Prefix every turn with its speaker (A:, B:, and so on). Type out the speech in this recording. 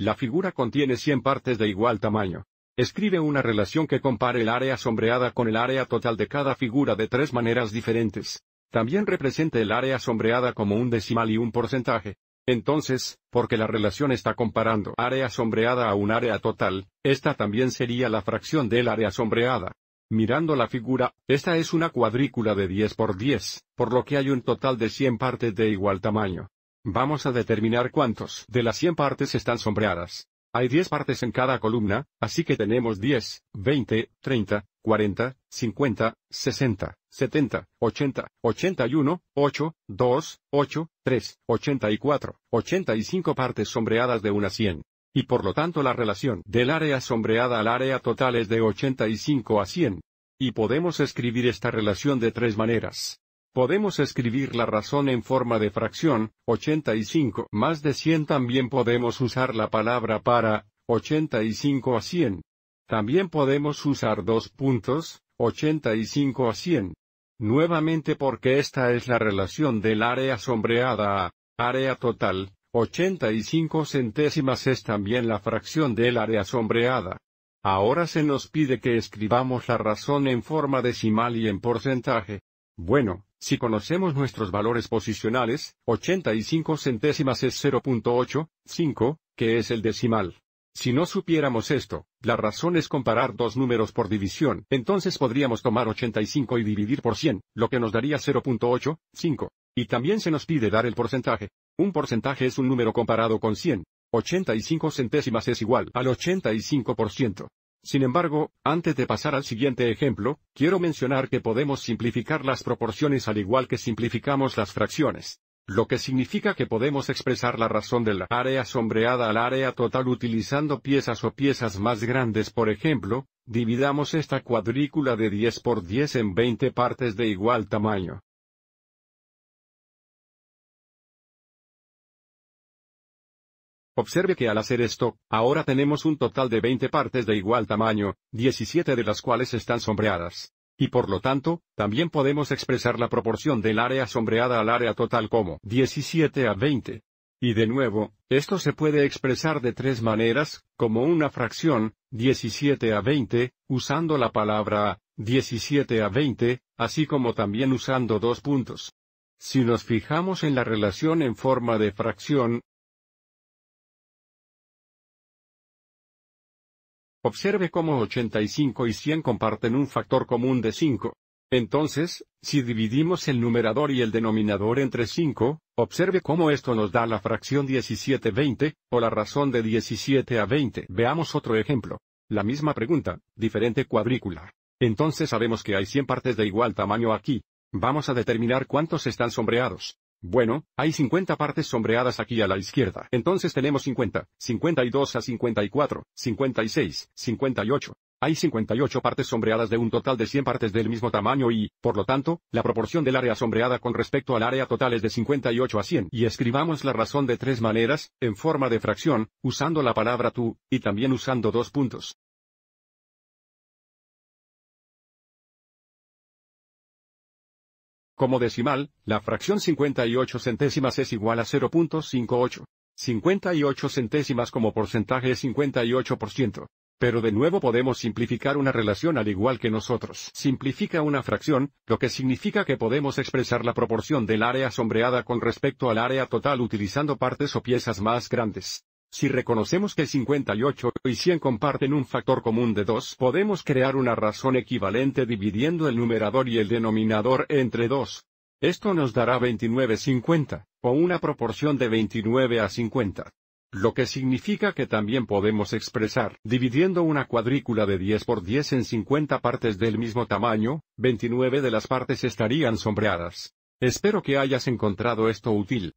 A: La figura contiene 100 partes de igual tamaño. Escribe una relación que compare el área sombreada con el área total de cada figura de tres maneras diferentes. También representa el área sombreada como un decimal y un porcentaje. Entonces, porque la relación está comparando área sombreada a un área total, esta también sería la fracción del área sombreada. Mirando la figura, esta es una cuadrícula de 10 por 10, por lo que hay un total de 100 partes de igual tamaño. Vamos a determinar cuántos de las 100 partes están sombreadas. Hay 10 partes en cada columna, así que tenemos 10, 20, 30, 40, 50, 60, 70, 80, 81, 8, 2, 8, 3, 84, 85 partes sombreadas de una 100. Y por lo tanto la relación del área sombreada al área total es de 85 a 100. Y podemos escribir esta relación de tres maneras. Podemos escribir la razón en forma de fracción, 85 más de 100 también podemos usar la palabra para, 85 a 100. También podemos usar dos puntos, 85 a 100. Nuevamente porque esta es la relación del área sombreada a área total, 85 centésimas es también la fracción del área sombreada. Ahora se nos pide que escribamos la razón en forma decimal y en porcentaje. Bueno, si conocemos nuestros valores posicionales, 85 centésimas es 0.85, que es el decimal. Si no supiéramos esto, la razón es comparar dos números por división, entonces podríamos tomar 85 y dividir por 100, lo que nos daría 0.85. Y también se nos pide dar el porcentaje. Un porcentaje es un número comparado con 100. 85 centésimas es igual al 85%. Sin embargo, antes de pasar al siguiente ejemplo, quiero mencionar que podemos simplificar las proporciones al igual que simplificamos las fracciones lo que significa que podemos expresar la razón de la área sombreada al área total utilizando piezas o piezas más grandes. Por ejemplo, dividamos esta cuadrícula de 10 por 10 en 20 partes de igual tamaño. Observe que al hacer esto, ahora tenemos un total de 20 partes de igual tamaño, 17 de las cuales están sombreadas. Y por lo tanto, también podemos expresar la proporción del área sombreada al área total como 17 a 20. Y de nuevo, esto se puede expresar de tres maneras, como una fracción, 17 a 20, usando la palabra a, 17 a 20, así como también usando dos puntos. Si nos fijamos en la relación en forma de fracción, Observe cómo 85 y 100 comparten un factor común de 5. Entonces, si dividimos el numerador y el denominador entre 5, observe cómo esto nos da la fracción 17-20, o la razón de 17 a 20. Veamos otro ejemplo. La misma pregunta, diferente cuadrícula. Entonces sabemos que hay 100 partes de igual tamaño aquí. Vamos a determinar cuántos están sombreados. Bueno, hay 50 partes sombreadas aquí a la izquierda. Entonces tenemos 50, 52 a 54, 56, 58. Hay 58 partes sombreadas de un total de 100 partes del mismo tamaño y, por lo tanto, la proporción del área sombreada con respecto al área total es de 58 a 100. Y escribamos la razón de tres maneras, en forma de fracción, usando la palabra tú, y también usando dos puntos. Como decimal, la fracción 58 centésimas es igual a 0.58. 58 centésimas como porcentaje es 58%. Pero de nuevo podemos simplificar una relación al igual que nosotros. Simplifica una fracción, lo que significa que podemos expresar la proporción del área sombreada con respecto al área total utilizando partes o piezas más grandes. Si reconocemos que 58 y 100 comparten un factor común de 2, podemos crear una razón equivalente dividiendo el numerador y el denominador entre 2. Esto nos dará 29-50, o una proporción de 29 a 50. Lo que significa que también podemos expresar, dividiendo una cuadrícula de 10 por 10 en 50 partes del mismo tamaño, 29 de las partes estarían sombreadas. Espero que hayas encontrado esto útil.